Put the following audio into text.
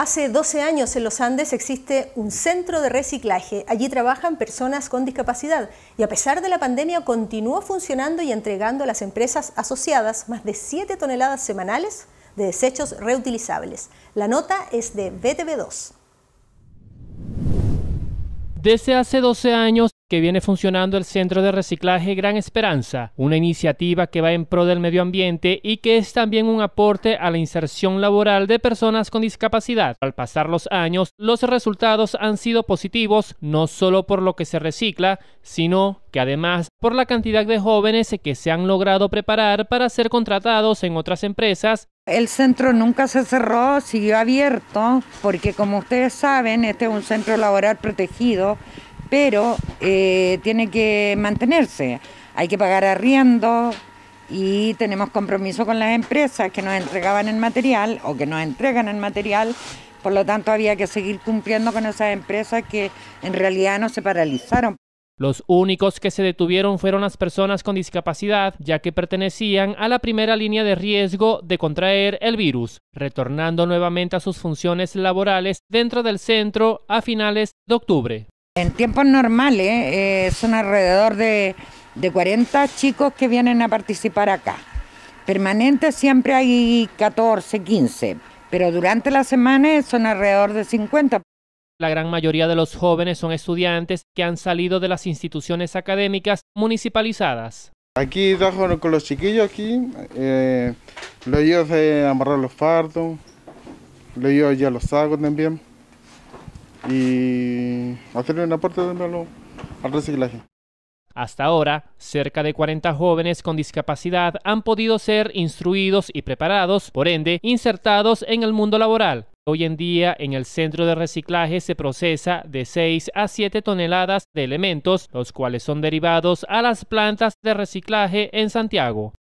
Hace 12 años en los Andes existe un centro de reciclaje. Allí trabajan personas con discapacidad y a pesar de la pandemia continuó funcionando y entregando a las empresas asociadas más de 7 toneladas semanales de desechos reutilizables. La nota es de BTV2. Desde hace 12 años, que viene funcionando el Centro de Reciclaje Gran Esperanza, una iniciativa que va en pro del medio ambiente y que es también un aporte a la inserción laboral de personas con discapacidad. Al pasar los años, los resultados han sido positivos no solo por lo que se recicla, sino que además por la cantidad de jóvenes que se han logrado preparar para ser contratados en otras empresas el centro nunca se cerró, siguió abierto, porque como ustedes saben, este es un centro laboral protegido, pero eh, tiene que mantenerse. Hay que pagar arriendo y tenemos compromiso con las empresas que nos entregaban el material o que nos entregan el material. Por lo tanto, había que seguir cumpliendo con esas empresas que en realidad no se paralizaron. Los únicos que se detuvieron fueron las personas con discapacidad, ya que pertenecían a la primera línea de riesgo de contraer el virus, retornando nuevamente a sus funciones laborales dentro del centro a finales de octubre. En tiempos normales eh, son alrededor de, 40 chicos que vienen a participar acá. Permanente siempre hay 14, 15, pero durante la semana son alrededor de 50. La gran mayoría de los jóvenes son estudiantes que han salido de las instituciones académicas municipalizadas. Aquí trabajo con los chiquillos, aquí eh, lo amarrar los fardos, Los yo ya los sacos también. Y hasta ahora, cerca de 40 jóvenes con discapacidad han podido ser instruidos y preparados, por ende, insertados en el mundo laboral. Hoy en día en el centro de reciclaje se procesa de 6 a 7 toneladas de elementos, los cuales son derivados a las plantas de reciclaje en Santiago.